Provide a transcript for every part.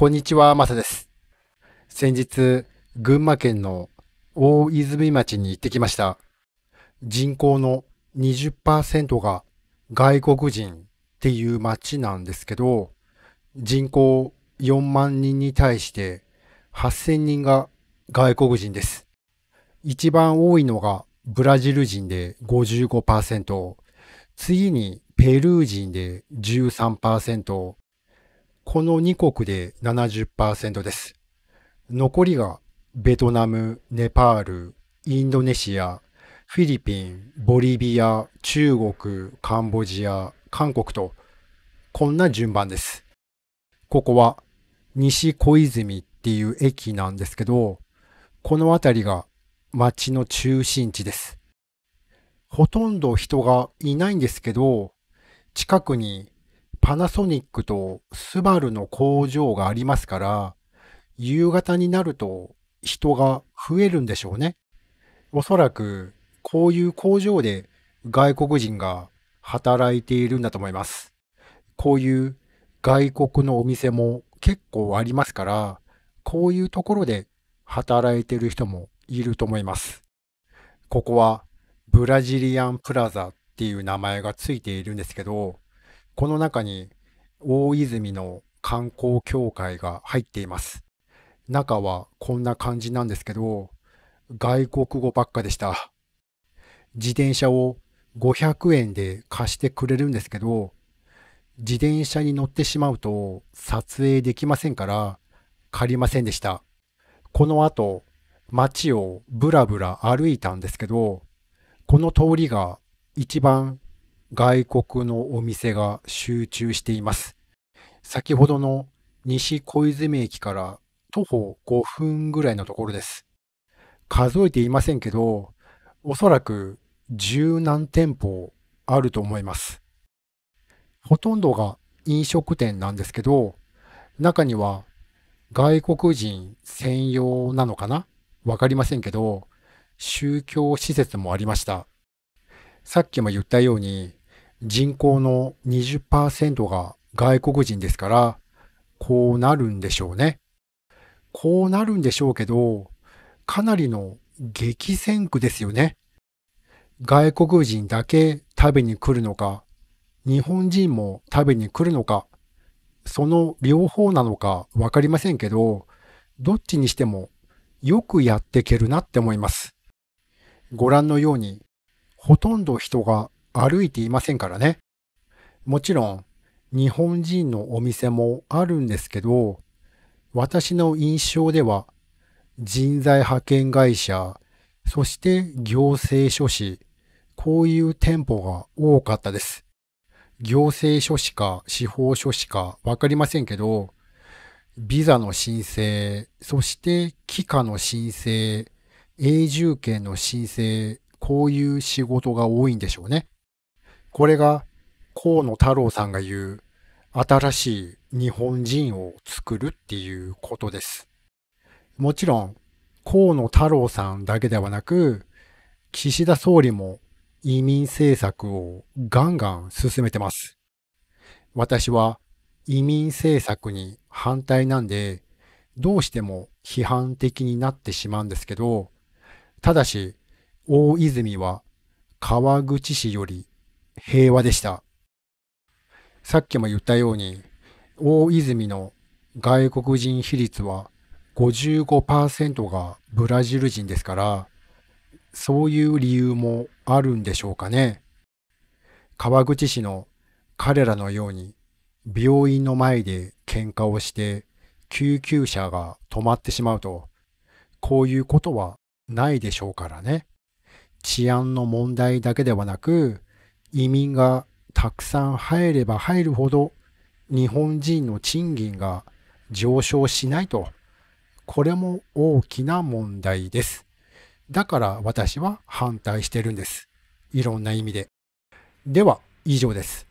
こんにちは、マサです。先日、群馬県の大泉町に行ってきました。人口の20%が外国人っていう町なんですけど、人口4万人に対して8000人が外国人です。一番多いのがブラジル人で55%、次にペルー人で13%、この2国で70%です。残りがベトナム、ネパール、インドネシア、フィリピン、ボリビア、中国、カンボジア、韓国と、こんな順番です。ここは西小泉っていう駅なんですけど、この辺りが町の中心地です。ほとんど人がいないんですけど、近くにパナソニックとスバルの工場がありますから、夕方になると人が増えるんでしょうね。おそらくこういう工場で外国人が働いているんだと思います。こういう外国のお店も結構ありますから、こういうところで働いてる人もいると思います。ここはブラジリアンプラザっていう名前がついているんですけど、この中に大泉の観光協会が入っています。中はこんな感じなんですけど、外国語ばっかでした。自転車を500円で貸してくれるんですけど、自転車に乗ってしまうと撮影できませんから借りませんでした。この後、街をぶらぶら歩いたんですけど、この通りが一番外国のお店が集中しています。先ほどの西小泉駅から徒歩5分ぐらいのところです。数えていませんけど、おそらく十何店舗あると思います。ほとんどが飲食店なんですけど、中には外国人専用なのかなわかりませんけど、宗教施設もありました。さっきも言ったように、人口の20%が外国人ですから、こうなるんでしょうね。こうなるんでしょうけど、かなりの激戦区ですよね。外国人だけ食べに来るのか、日本人も食べに来るのか、その両方なのかわかりませんけど、どっちにしてもよくやっていけるなって思います。ご覧のように、ほとんど人が歩いていませんからね。もちろん、日本人のお店もあるんですけど、私の印象では、人材派遣会社、そして行政書士、こういう店舗が多かったです。行政書士か司法書士かわかりませんけど、ビザの申請、そして帰化の申請、永住権の申請、こういう仕事が多いんでしょうね。これが河野太郎さんが言う新しい日本人を作るっていうことです。もちろん河野太郎さんだけではなく岸田総理も移民政策をガンガン進めてます。私は移民政策に反対なんでどうしても批判的になってしまうんですけどただし大泉は川口市より平和でした。さっきも言ったように、大泉の外国人比率は55%がブラジル人ですから、そういう理由もあるんでしょうかね。川口市の彼らのように病院の前で喧嘩をして救急車が止まってしまうと、こういうことはないでしょうからね。治安の問題だけではなく、移民がたくさん入れば入るほど日本人の賃金が上昇しないとこれも大きな問題ですだから私は反対してるんですいろんな意味ででは以上です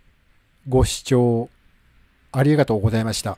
ご視聴ありがとうございました